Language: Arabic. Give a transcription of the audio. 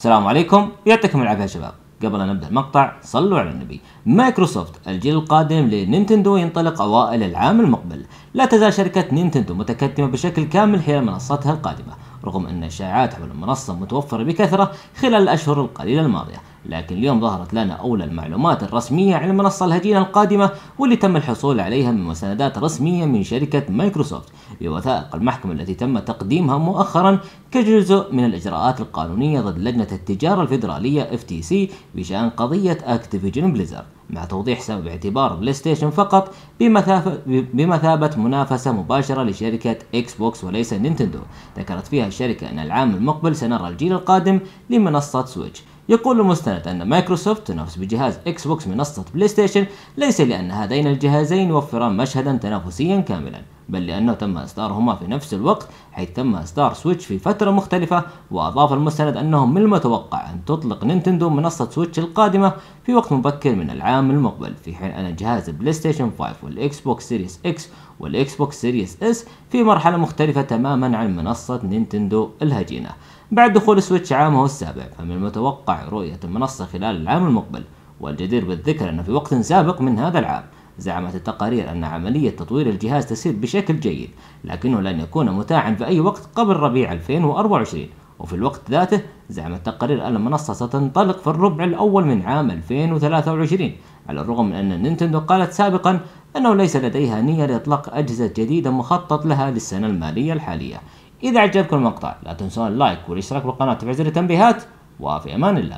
السلام عليكم يعطيكم العافيه يا شباب قبل ان نبدا المقطع صلوا على النبي مايكروسوفت الجيل القادم لنينتندو ينطلق اوائل العام المقبل لا تزال شركه نينتندو متكتمه بشكل كامل حيال منصتها القادمه رغم ان الشائعات حول المنصه متوفره بكثره خلال الاشهر القليله الماضيه لكن اليوم ظهرت لنا أولى المعلومات الرسمية عن المنصة الهجينة القادمة واللي تم الحصول عليها من مساندات رسمية من شركة مايكروسوفت بوثائق المحكمة التي تم تقديمها مؤخرا كجزء من الإجراءات القانونية ضد لجنة التجارة الفيدرالية FTC بشأن قضية أكتيفيجن بليزر مع توضيح سبب اعتبار بلاي ستيشن فقط بمثابة, بمثابة منافسة مباشرة لشركة اكس بوكس وليس نينتندو ذكرت فيها الشركة أن العام المقبل سنرى الجيل القادم لمنصة سويتش يقول المستند أن مايكروسوفت تنافس بجهاز إكس بوكس منصة بلاي ستيشن ليس لأن هذين الجهازين يوفران مشهدا تنافسيا كاملا بل لأنه تم إصدارهما في نفس الوقت حيث تم إصدار سويتش في فترة مختلفة وأضاف المستند أنه من المتوقع أن تطلق نينتندو منصة سويتش القادمة في وقت مبكر من العام المقبل في حين أن جهاز بلاي ستيشن 5 والإكس بوكس سيريس إكس والإكس بوكس سيريس إس في مرحلة مختلفة تماما عن منصة نينتندو الهجينة بعد دخول سويتش عامه السابع فمن المتوقع رؤية المنصة خلال العام المقبل والجدير بالذكر أن في وقت سابق من هذا العام زعمت التقارير أن عملية تطوير الجهاز تسير بشكل جيد لكنه لن يكون متاحا في أي وقت قبل ربيع 2024 وفي الوقت ذاته زعمت تقارير أن المنصة ستنطلق في الربع الأول من عام 2023 على الرغم من أن نينتندو قالت سابقا أنه ليس لديها نية لإطلاق أجهزة جديدة مخطط لها للسنة المالية الحالية إذا عجبكم المقطع لا تنسون اللايك والاشتراك بالقناة وتفعيل زر التنبيهات وفي أمان الله